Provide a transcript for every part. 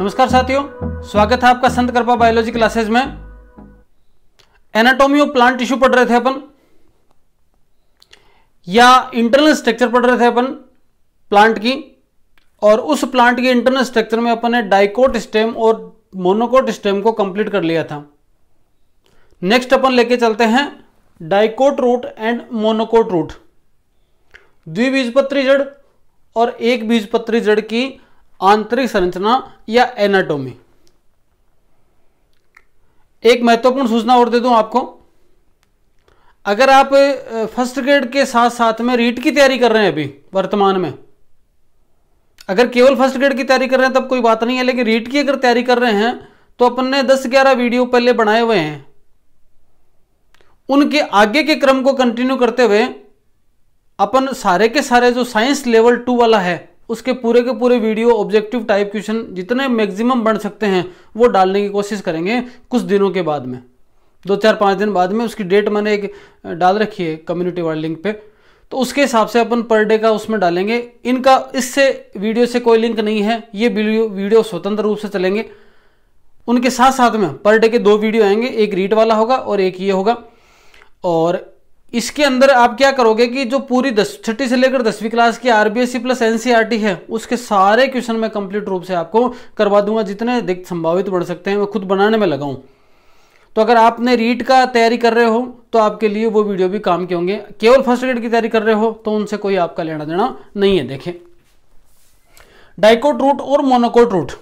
नमस्कार साथियों स्वागत है आपका संत कृपा बायोलॉजी क्लासेस में एनाटोमी ऑफ प्लांट टिश्यू पढ़ रहे थे अपन या इंटरनल स्ट्रक्चर पढ़ रहे थे अपन प्लांट की और उस प्लांट के इंटरनल स्ट्रक्चर में अपन ने डाइकोट स्टेम और मोनोकोट स्टेम को कंप्लीट कर लिया था नेक्स्ट अपन लेके चलते हैं dicot root and monocot root द्विबीजपत्री जड़ और एक बीजपत्री जड़ की आंतरिक संरचना या एनाटोमी एक महत्वपूर्ण सूचना और दे दूं आपको अगर आप फर्स्ट ग्रेड के साथ साथ में रीट की तैयारी कर रहे हैं अभी वर्तमान में अगर केवल फर्स्ट ग्रेड की तैयारी कर रहे हैं तब कोई बात नहीं है लेकिन रीट की अगर तैयारी कर रहे हैं तो अपन ने 10-11 वीडियो पहले बनाए हुए हैं उनके आगे के क्रम को कंटिन्यू करते हुए अपन सारे के सारे जो साइंस लेवल टू वाला है उसके पूरे के पूरे वीडियो ऑब्जेक्टिव टाइप क्वेश्चन जितने मैक्सिमम बन सकते हैं वो डालने की कोशिश करेंगे कुछ दिनों के बाद में दो चार पाँच दिन बाद में उसकी डेट मैंने एक डाल रखी है कम्युनिटी वाले लिंक पे तो उसके हिसाब से अपन पर डे का उसमें डालेंगे इनका इससे वीडियो से कोई लिंक नहीं है ये वीडियो वीडियो स्वतंत्र रूप से चलेंगे उनके साथ साथ में पर डे के दो वीडियो आएंगे एक रीट वाला होगा और एक ये होगा और इसके अंदर आप क्या करोगे कि जो पूरी दस छठी से लेकर दसवीं क्लास की आरबीएससी प्लस एनसीईआरटी है उसके सारे क्वेश्चन मैं कंप्लीट रूप से आपको करवा दूंगा जितने अधिक संभावित बढ़ सकते हैं मैं खुद बनाने में लगाऊं तो अगर आपने रीट का तैयारी कर रहे हो तो आपके लिए वो वीडियो भी काम के होंगे केवल फर्स्ट ग्रेड की तैयारी कर रहे हो तो उनसे कोई आपका लेना देना नहीं है देखें डाइकोट रूट और मोनोकोट रूट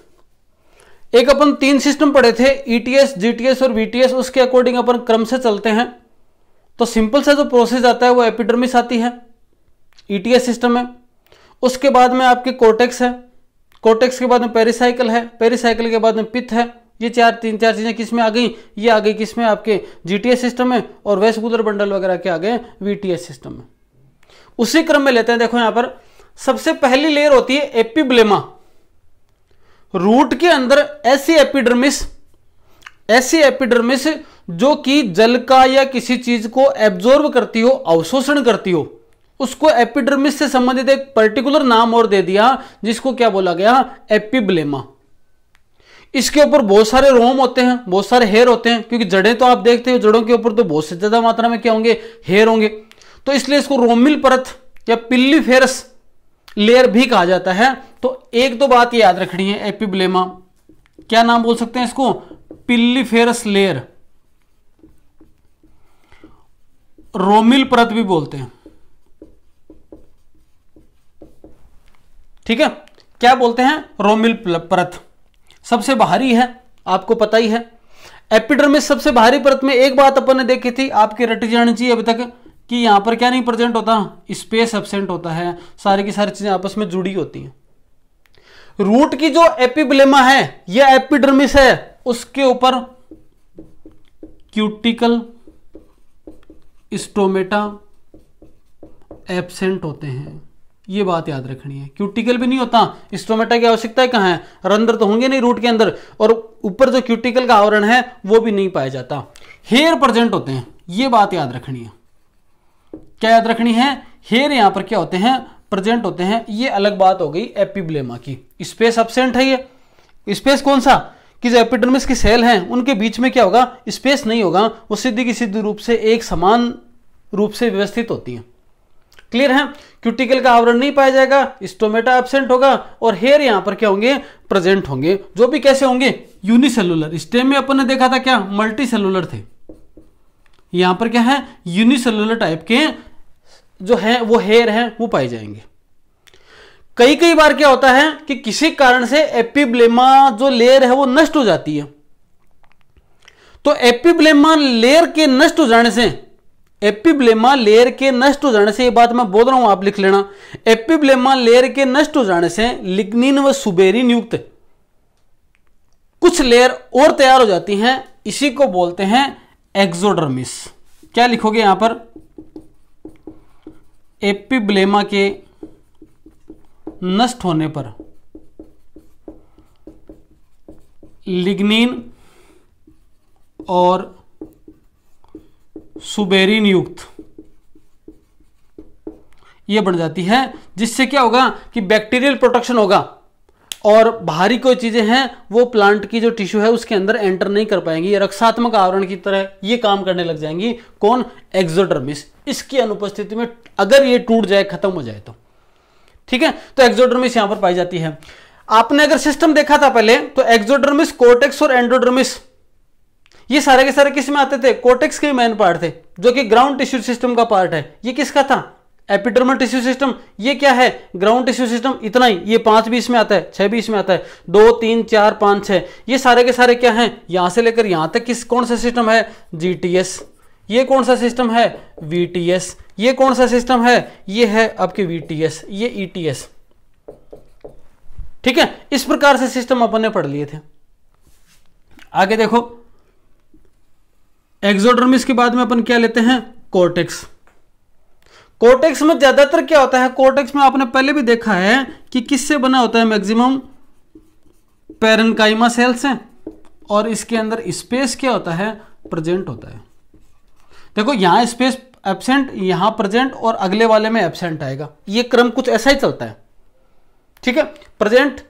एक अपन तीन सिस्टम पढ़े थे ईटीएस e जीटीएस और वीटीएस उसके अकॉर्डिंग अपन क्रम से चलते हैं तो सिंपल सा जो प्रोसेस आता है वो एपिडर्मिस आती है ईटीएस e सिस्टम है उसके बाद में आपके कोटेक्स है कोटेक्स के बाद में पेरिसाइकिल है पेरिसाइकिल के बाद में पित्त है ये चार तीन चार चीज़ें किस में आ गई ये आ गई किस में आपके जीटीएस सिस्टम में और वेस्कुलर बंडल वगैरह के आ गए वीटीएस सिस्टम में उसी क्रम में लेते हैं देखो यहां पर सबसे पहली लेयर होती है एपिब्लेमा रूट के अंदर ऐसी एपिडर्मिस ऐसी एपिडर्मिस जो कि जल का या किसी चीज को एब्जॉर्ब करती हो अवशोषण करती हो उसको एपिडर्मिस से संबंधित एक पर्टिकुलर नाम और दे दिया जिसको क्या बोला गया एपिब्लेमा इसके ऊपर बहुत सारे रोम होते हैं बहुत सारे हेयर होते हैं क्योंकि जड़ें तो आप देखते हो जड़ों के ऊपर तो बहुत से ज्यादा मात्रा में क्या होंगे हेयर होंगे तो इसलिए इसको रोमिल परत या पिल्ली फेरस लेयर भी कहा जाता है तो एक तो बात याद रखनी है एपिब्लेमा क्या नाम बोल सकते हैं इसको पिल्लीफेरस लेयर रोमिल परत भी बोलते हैं ठीक है क्या बोलते हैं रोमिल परत सबसे बाहरी है आपको पता ही है एपिडर्मिस सबसे बाहरी परत में एक बात अपन ने देखी थी आपके रट जानी अभी तक कि यहां पर क्या नहीं प्रेजेंट होता स्पेस एबसेंट होता है सारी की सारी चीजें आपस में जुड़ी होती हैं रूट की जो एपिब्लेमा है यह एपिडर्मिस है उसके ऊपर क्यूटिकल स्टोमेटा एबसेंट होते हैं ये बात याद रखनी है क्यूटिकल भी नहीं होता स्टोमेटा की आवश्यकता कहां है रंध्र तो होंगे नहीं रूट के अंदर और ऊपर जो क्यूटिकल का आवरण है वो भी नहीं पाया जाता हेयर प्रेजेंट होते हैं ये बात याद रखनी है क्या याद रखनी है हेयर यहां पर क्या होते हैं प्रेजेंट होते हैं ये अलग बात हो गई एपिब्लेमा की स्पेस एबसेंट है ये स्पेस कौन सा कि जो एपिडर्मिस की सेल हैं उनके बीच में क्या होगा स्पेस नहीं होगा वो सीधी की सीधी रूप से एक समान रूप से व्यवस्थित होती हैं क्लियर है क्यूटिकल का आवरण नहीं पाया जाएगा स्टोमेटा एबसेंट होगा और हेयर यहां पर क्या होंगे प्रेजेंट होंगे जो भी कैसे होंगे यूनिसेलुलर स्टेम में अपन ने देखा था क्या मल्टी सेलुलर थे यहां पर क्या है यूनिसेलुलर टाइप के जो है वो हेयर है वो पाए जाएंगे कई कई बार क्या होता है कि किसी कारण से एपिब्लेमा जो लेयर है वो नष्ट हो जाती है तो एपिब्लेमा लेयर के नष्ट हो जाने से एपिब्लेमा लेयर के नष्ट हो जाने से ये बात मैं बोल रहा हूं आप लिख लेना एपिब्लेमा लेयर के नष्ट हो जाने से लिग्निन व सुबेरिन युक्त कुछ लेयर और तैयार हो जाती हैं इसी को बोलते हैं एक्सोडर्मिस क्या लिखोगे यहां पर एपिब्लेमा के नष्ट होने पर लिग्निन और सुबेरिन युक्त ये बन जाती है जिससे क्या होगा कि बैक्टीरियल प्रोटेक्शन होगा और बाहरी कोई चीज़ें हैं वो प्लांट की जो टिश्यू है उसके अंदर एंटर नहीं कर पाएंगी रक्षात्मक आवरण की तरह ये काम करने लग जाएंगी कौन एक्जोडर्मिस इसकी अनुपस्थिति में अगर ये टूट जाए खत्म हो जाए तो ठीक है तो एक्सोडर्मिस यहां पर पाई जाती है आपने अगर सिस्टम देखा था पहले तो एक्सोडर्मिस कोटेक्स और एंडोडर्मिस ये सारे के सारे किस में आते थे कोटेक्स के मेन पार्ट थे जो कि ग्राउंड टिश्यू सिस्टम का पार्ट है ये किसका था एपिडर्मल टिश्यू सिस्टम ये क्या है ग्राउंड टिश्यू सिस्टम इतना ही ये पांच बीस में आता है छह बीस में आता है दो तीन चार पांच छह ये सारे के सारे क्या हैं यहां से लेकर यहां तक किस कौन सा सिस्टम है जीटीएस ये कौन सा सिस्टम है वी ये कौन सा सिस्टम है ये है आपके वी ये ई e ठीक है इस प्रकार से सिस्टम अपन ने पढ़ लिए थे आगे देखो एक्सोडर्मिस के बाद में अपन क्या लेते हैं कोर्टेक्स कोर्टेक्स में ज्यादातर क्या होता है कोर्टेक्स में आपने पहले भी देखा है कि किससे बना होता है मैक्सिमम पेरनकाइमा सेल्स से और इसके अंदर स्पेस क्या होता है प्रेजेंट होता है देखो यहां स्पेस एबसेंट यहां प्रेजेंट और अगले वाले में एबसेंट आएगा ये क्रम कुछ ऐसा ही चलता है ठीक है present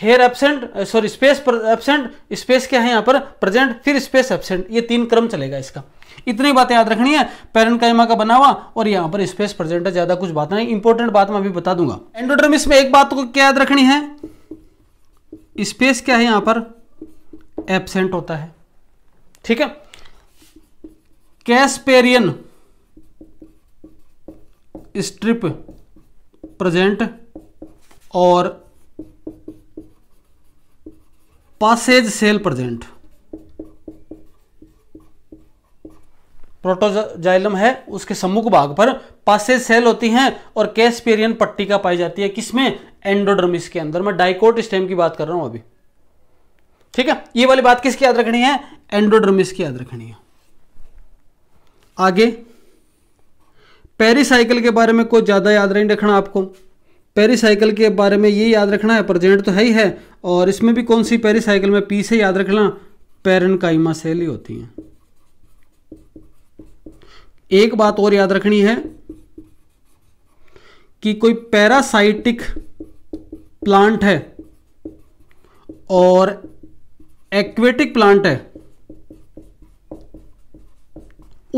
hair absent sorry space absent space क्या है यहां पर प्रेजेंट फिर स्पेस एबसेंट ये तीन क्रम चलेगा इसका इतनी बातें याद रखनी है पेरेंट का बना हुआ और यहां पर स्पेस प्रेजेंट है ज्यादा कुछ बात नहीं इंपॉर्टेंट बात मैं अभी बता दूंगा एंडोड्रम इसमें एक बात को क्या याद रखनी है स्पेस क्या है यहां पर एबसेंट होता है ठीक है कैस्पेरियन स्ट्रिप प्रेजेंट और पासेज सेल प्रेजेंट प्रोटोजाइलम है उसके सम्मुख भाग पर पासेज सेल होती हैं और पट्टी पट्टिका पाई जाती है किसमें एंडोडर्मिस के अंदर मैं डाइकोट स्टेम की बात कर रहा हूं अभी ठीक है ये वाली बात किसकी याद रखनी है एंडोडर्मिस की याद रखनी है आगे पेरीसाइकिल के बारे में कुछ ज़्यादा याद नहीं रखना आपको पेरीसाइकिल के बारे में ये याद रखना है प्रेजेंट तो है ही है और इसमें भी कौन सी पेरीसाइकिल में पी से याद रखना पेरन काइमा सेल ही होती हैं एक बात और याद रखनी है कि कोई पैरासाइटिक प्लांट है और एक्वेटिक प्लांट है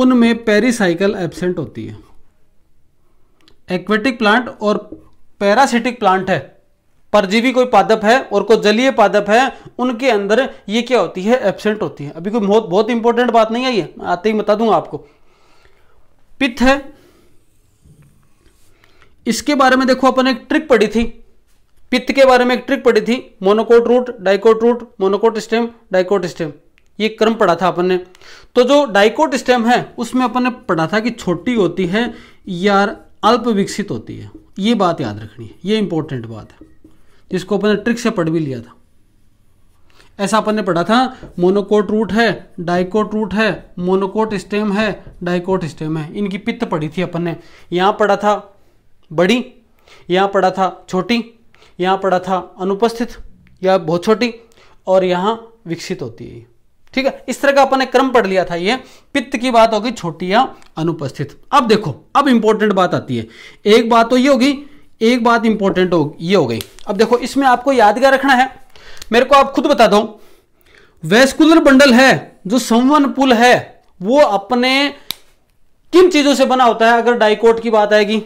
उनमें पेरीसाइकिल एबसेंट होती है एक्वेटिक प्लांट और पैरासिटिक प्लांट है परजीवी कोई पादप है और कोई जलीय पादप है उनके अंदर ये क्या होती है एबसेंट होती है अभी कोई बहुत बहुत इंपॉर्टेंट बात नहीं आई है आते ही बता दूंगा आपको पित्त है इसके बारे में देखो अपन एक ट्रिक पढ़ी थी पित्त के बारे में एक ट्रिक पढ़ी थी monocot root dicot root monocot stem dicot stem ये क्रम पढ़ा था अपन ने तो जो डाइकोट स्टेम है उसमें अपन ने पढ़ा था कि छोटी होती है यार अल्प विकसित होती है ये बात याद रखनी है ये इंपॉर्टेंट बात है जिसको अपन ने ट्रिक से पढ़ भी लिया था ऐसा अपन ने पढ़ा था मोनोकोट रूट है डाइकोट रूट है मोनोकोट स्टेम है डाइकोट स्टेम है इनकी पित्त पढ़ी थी अपन ने यहाँ पढ़ा था बड़ी यहाँ पढ़ा था छोटी यहाँ पढ़ा था अनुपस्थित या बहुत छोटी और यहाँ विकसित होती है ठीक है इस तरह का अपन ने क्रम पढ़ लिया था ये पित्त की बात होगी छोटी या अनुपस्थित अब देखो अब इंपॉर्टेंट बात आती है एक बात तो ये होगी एक बात इंपॉर्टेंट हो ये हो गई अब देखो इसमें आपको याद क्या रखना है मेरे को आप खुद बता दो वेस्कुलर बंडल है जो संवन पुल है वो अपने किन चीजों से बना होता है अगर डाइकोट की बात आएगी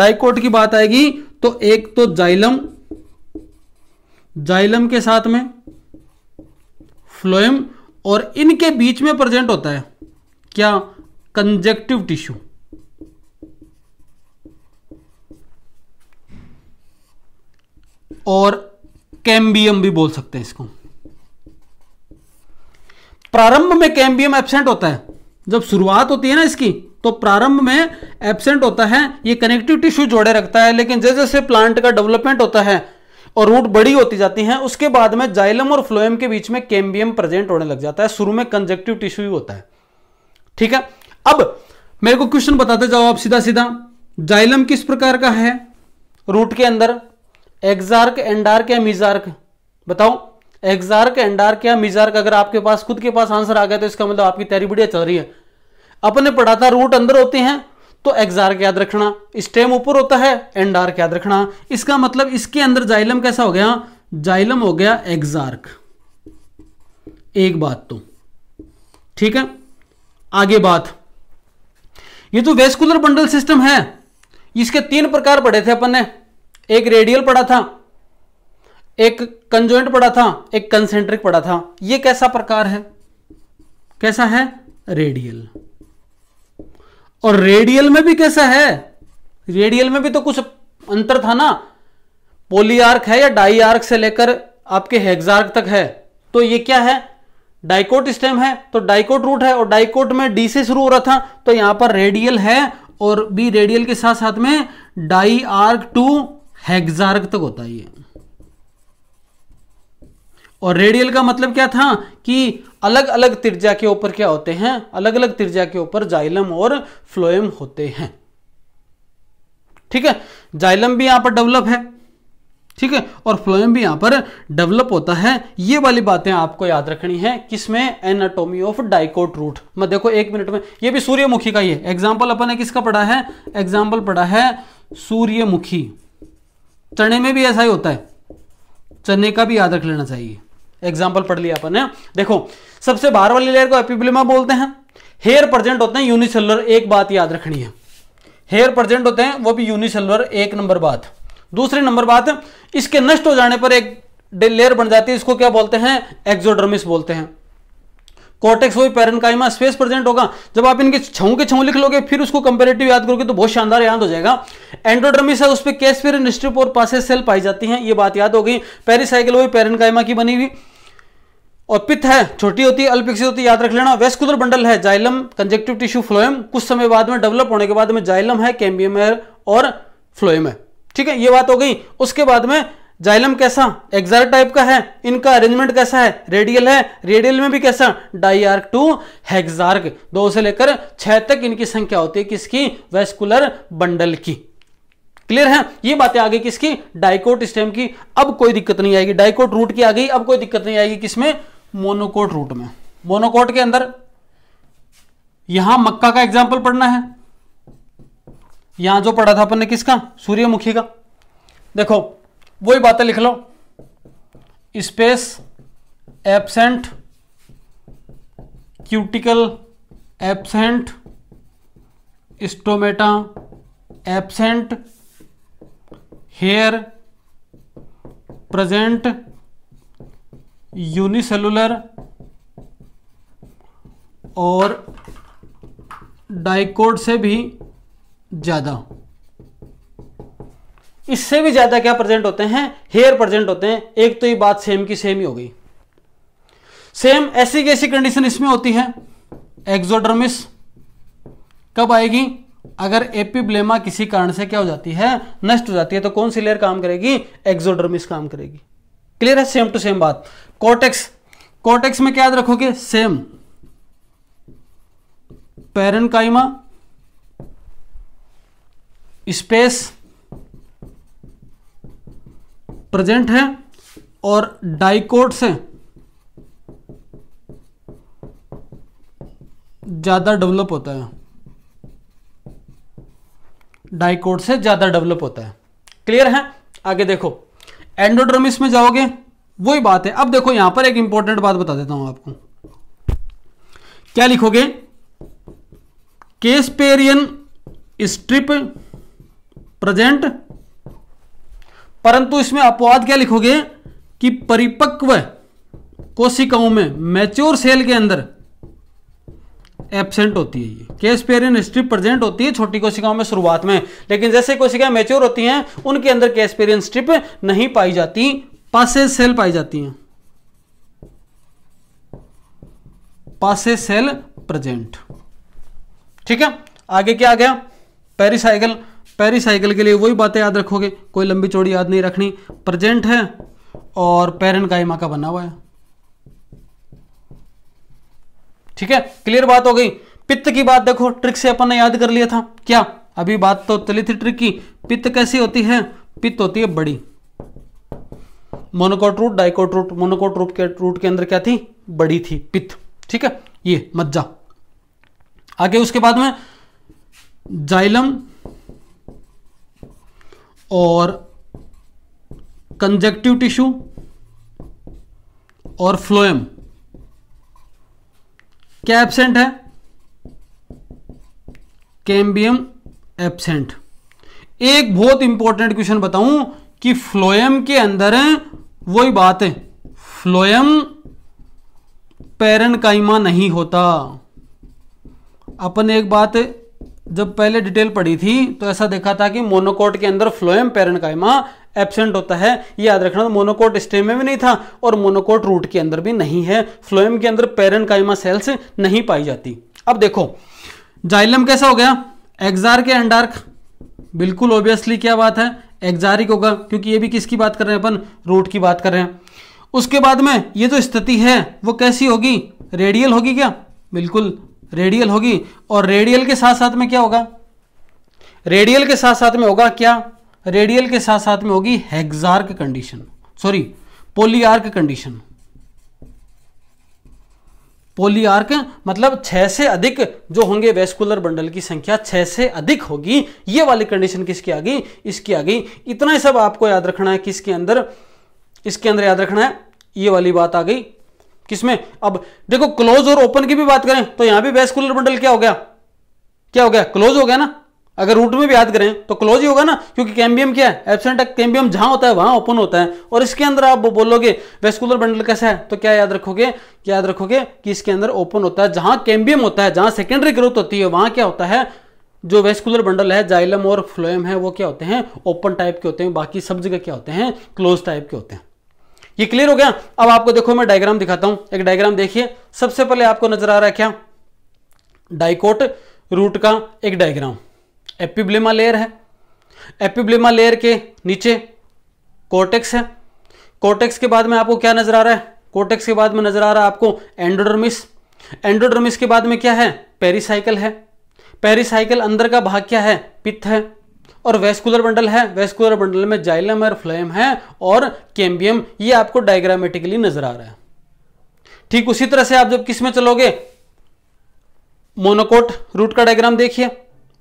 डाइकोट की बात आएगी तो एक तो जाइलम जाइलम के साथ में फ्लोएम और इनके बीच में प्रेजेंट होता है क्या कंजेक्टिव टिश्यू और कैम्बियम भी बोल सकते हैं इसको प्रारंभ में कैम्बियम एब्सेंट होता है जब शुरुआत होती है ना इसकी तो प्रारंभ में एब्सेंट होता है ये कनेक्टिव टिश्यू जोड़े रखता है लेकिन जैसे जैसे प्लांट का डेवलपमेंट होता है और रूट बड़ी होती जाती हैं उसके बाद में जाइलम और फ्लोएम के बीच में कैम्बियम प्रेजेंट होने लग जाता है शुरू में कंजेक्टिव टिश्यू ही होता है ठीक है अब मेरे को क्वेश्चन बताते जाओ आप सीधा सीधा जाइलम किस प्रकार का है रूट के अंदर एग्जार्क एंडार्क या मिजार्क बताओ एग्जार्क एंडार्क या मिजार्क अगर आपके पास खुद के पास आंसर आ गया तो इसका मतलब आपकी तैयारी बढ़िया चल रही है अपने पढ़ाता रूट अंदर होते हैं तो एक्सार्क याद रखना स्टेम ऊपर होता है एंड आर याद रखना इसका मतलब इसके अंदर जाइलम कैसा हो गया जाइलम हो गया एक्सार्क एक बात तो ठीक है आगे बात ये तो वेस्कुलर बंडल सिस्टम है इसके तीन प्रकार पढ़े थे अपन ने एक रेडियल पढ़ा था एक कंजोइंट पढ़ा था एक कंसेंट्रिक पढ़ा था ये कैसा प्रकार है कैसा है रेडियल और रेडियल में भी कैसा है रेडियल में भी तो कुछ अंतर था ना पोली आर्क है या डाई आर्क से लेकर आपके हेक्सार्क तक है तो ये क्या है डाइकोट स्टेम है तो डाइकोट रूट है और डाइकोट में डी से शुरू हो रहा था तो यहां पर रेडियल है और बी रेडियल के साथ साथ में डाई आर्क टू हेक्सार्क तक होता है ये और रेडियल का मतलब क्या था कि अलग अलग तिरजा के ऊपर क्या होते हैं अलग अलग तिरजा के ऊपर जाइलम और फ्लोएम होते हैं ठीक है जाइलम भी यहां पर डेवलप है ठीक है और फ्लोएम भी यहां पर डेवलप होता है ये वाली बातें आपको याद रखनी है किसमें एनाटोमी ऑफ डाइकोट रूट मैं देखो एक मिनट में ये भी सूर्यमुखी का ही है एग्जाम्पल अपन ने किसका पढ़ा है एग्जाम्पल पढ़ा है सूर्यमुखी चने में भी ऐसा ही होता है चने का भी याद रख लेना चाहिए एग्जाम्पल पढ़ लिया अपन है देखो सबसे बाहर वाली लेयर को एपिब्लिमा बोलते हैं हेयर प्रजेंट होते हैं यूनिसेलर एक बात याद रखनी है हेयर प्रजेंट होते हैं वो भी यूनिसेलर एक नंबर बात दूसरी नंबर बात इसके नष्ट हो जाने पर एक लेयर बन जाती है इसको क्या बोलते हैं एक्सोडर्मिस बोलते हैं कॉटेक्स वही पेरनकाइमा स्पेस प्रेजेंट होगा जब आप इनके छऊ के छऊ लिख लोगे फिर उसको कंपेरेटिव याद करोगे तो बहुत शानदार याद हो जाएगा एंडोड्रमिस है उस पर कैसफिर स्ट्रिप और पासे सेल पाई जाती हैं ये बात याद हो गई पेरिसाइकिल वही पेरनकाइमा की बनी हुई और पित्त है छोटी होती है अल्पिक्सित होती है याद रख लेना वेस्कुलर बंडल है जाइलम कंजेक्टिव टिश्यू फ्लोएम कुछ समय बाद में डेवलप होने के बाद में जाइलम है कैम्बियम है और फ्लोएम है ठीक है ये बात हो गई उसके बाद में जाइलम कैसा एक्सार टाइप का है इनका अरेंजमेंट कैसा है रेडियल है रेडियल में भी कैसा डाइआर्क टू हेक्सार्क दो से लेकर छह तक इनकी संख्या होती है किसकी वेस्कुलर बंडल की क्लियर है ये बातें आ गई किसकी डाइकोट स्टेम की अब कोई दिक्कत नहीं आएगी डाइकोट रूट की आ गई अब कोई दिक्कत नहीं आएगी किसमें मोनोकोट रूट में मोनोकोट के अंदर यहां मक्का का एग्जाम्पल पढ़ना है यहां जो पढ़ा था अपन ने किसका सूर्यमुखी का देखो वही बातें लिख लो space absent cuticle absent stomata absent hair present unicellular और डाइकोड से भी ज़्यादा इससे भी ज़्यादा क्या प्रेजेंट होते हैं हेयर प्रेजेंट होते हैं एक तो ये बात सेम की सेम ही हो गई सेम ऐसी कैसी कंडीशन इसमें होती है एक्सोडर्मिस कब आएगी अगर एपीब्लेमा किसी कारण से क्या हो जाती है नष्ट हो जाती है तो कौन सी लेयर काम करेगी एक्सोडर्मिस काम करेगी क्लियर है सेम टू सेम बात कॉटेक्स कॉटेक्स में क्या याद रखोगे same parenchyma space present है और डाइकोट्स से ज़्यादा डेवलप होता है डाइकोट से ज़्यादा डेवलप होता है क्लियर है आगे देखो एंडोड्रमिस में जाओगे वही बात है अब देखो यहां पर एक इंपॉर्टेंट बात बता देता हूं आपको क्या लिखोगे केसपेरियन स्ट्रिप प्रेजेंट परंतु इसमें अपवाद क्या लिखोगे कि परिपक्व कोशिकाओं में मैच्योर सेल के अंदर एबसेंट होती है ये केस पेरियन हिस्ट्री प्रेजेंट होती है छोटी कोशिकाओं में शुरुआत में लेकिन जैसे कोशिकाएं मेच्योर होती हैं उनके अंदर केस पेरियन स्ट्रिप नहीं पाई जाती पासे सेल पाई जाती हैं पासे सेल प्रेजेंट ठीक है आगे क्या आ गया पेरिसाइकिल पेरिसाइकिल के लिए वही बातें याद रखोगे कोई लंबी चौड़ी याद नहीं रखनी प्रेजेंट है और पेरन का बना हुआ है ठीक है क्लियर बात हो गई पित्त की बात देखो ट्रिक से अपन ने याद कर लिया था क्या अभी बात तो चली थी ट्रिक की पित्त कैसी होती है पित्त होती है बड़ी monocot root dicot root monocot root के रूट के अंदर क्या थी बड़ी थी पित्त ठीक है ये मज्जा आगे उसके बाद में जाइलम और कंजेक्टिव टिश्यू और फ्लोएम क्या एबसेंट है कैम्बियम एबसेंट एक बहुत इंपॉर्टेंट क्वेश्चन बताऊं कि फ्लोएम के अंदर है वही बात है फ्लोएम काइमा नहीं होता अपन एक बात जब पहले डिटेल पढ़ी थी तो ऐसा देखा था कि मोनोकोट के अंदर फ्लोएम काइमा एबसेंट होता है याद रखना तो मोनोकोट स्टेम में भी नहीं था और मोनोकोट रूट के अंदर भी नहीं है फ्लोएम के अंदर पेरन काइमा सेल्स नहीं पाई जाती अब देखो जाइलम कैसा हो गया एक्जार के एंडार्क बिल्कुल ऑब्वियसली क्या बात है एक्जारिक होगा क्योंकि ये भी किसकी बात कर रहे हैं अपन रूट की बात कर रहे हैं उसके बाद में ये जो तो स्थिति है वो कैसी होगी रेडियल होगी क्या बिल्कुल रेडियल होगी और रेडियल के साथ साथ में क्या होगा रेडियल के साथ साथ में होगा क्या रेडियल के साथ साथ में होगी hexarch condition sorry polyarch condition polyarch मतलब छह से अधिक जो होंगे वेस्कुलर बंडल की संख्या छह से अधिक होगी ये वाली कंडीशन किसकी आ गई इसकी आ गई इतना ही सब आपको याद रखना है किसके अंदर इसके अंदर याद रखना है ये वाली बात आ गई किसमें अब देखो क्लोज और ओपन की भी बात करें तो यहां भी वेस्कुलर बंडल क्या हो गया क्या हो गया क्लोज हो गया ना अगर रूट में भी याद करें तो क्लोज ही होगा ना क्योंकि कैम्बियम क्या है है कैम्बियम जहां होता है वहां ओपन होता है और इसके अंदर आप बोलोगे वेस्कुलर बंडल कैसा है तो क्या याद रखोगे क्या याद रखोगे कि इसके अंदर ओपन होता है जहां कैम्बियम होता है जहां सेकेंडरी ग्रोथ होती है वहां क्या होता है जो वेस्कुलर बंडल है जाइलम और फ्लोएम है वो क्या होते हैं ओपन टाइप के होते हैं बाकी सब जगह क्या होते हैं क्लोज टाइप के होते हैं ये क्लियर हो गया अब आपको देखो मैं डायग्राम दिखाता हूं एक डायग्राम देखिए सबसे पहले आपको नजर आ रहा है क्या डाइकोट रूट का एक डायग्राम एपिब्लेमा लेयर है एपिब्लेमा लेयर के नीचे कोर्टेक्स है कोर्टेक्स के बाद में आपको क्या नजर आ रहा है कोर्टेक्स के बाद में नजर आ रहा है आपको एंडोडर्मिस एंडोडर्मिस के बाद में क्या है पेरिसाइकिल है पेरिसाइकिल अंदर का भाग क्या है पित्त है और वेस्कुलर बंडल है वेस्कुलर बंडल में जाइलम और फ्लेम है और कैम्बियम ये आपको डायग्रामेटिकली नजर आ रहा है ठीक उसी तरह से आप जब किस में चलोगे मोनोकोट रूट का डायग्राम देखिए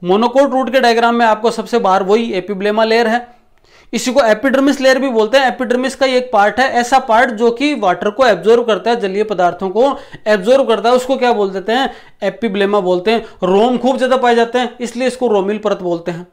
मोनोकोट रूट के डायग्राम में आपको सबसे बाहर वही एपिब्लेमा लेयर है इसी को एपिडर्मिस लेयर भी बोलते हैं एपिडर्मिस का एक पार्ट है ऐसा पार्ट जो कि वाटर को एब्जॉर्व करता है जलीय पदार्थों को एब्जॉर्व करता है उसको क्या बोल देते हैं एपिब्लेमा बोलते हैं रोम खूब ज्यादा पाए जाते हैं इसलिए इसको रोमिल परत बोलते हैं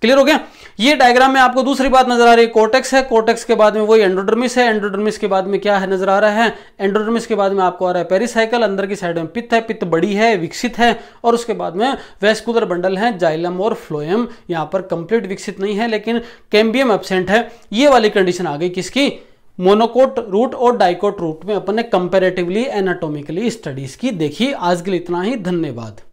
क्लियर हो गया ये डायग्राम में आपको दूसरी बात नजर आ रही है कोटेक्स है कोटेक्स के बाद में वही एंड्रोडर्मिस है एंड्रोडर्मिस के बाद में क्या है नजर आ रहा है एंड्रोडर्मिस के बाद में आपको आ रहा है पेरिसाइकल अंदर की साइड में पित्त है पित्त बड़ी है विकसित है और उसके बाद में वेस्कुलर बंडल है जाइलम और फ्लोएम यहां पर कंप्लीट विकसित नहीं है लेकिन कैम्बियम एबसेंट है ये वाली कंडीशन आ गई किसकी मोनोकोट रूट और डाइकोट रूट में अपन ने कंपेरेटिवली एनाटोमिकली स्टडीज की देखी आज के लिए इतना ही धन्यवाद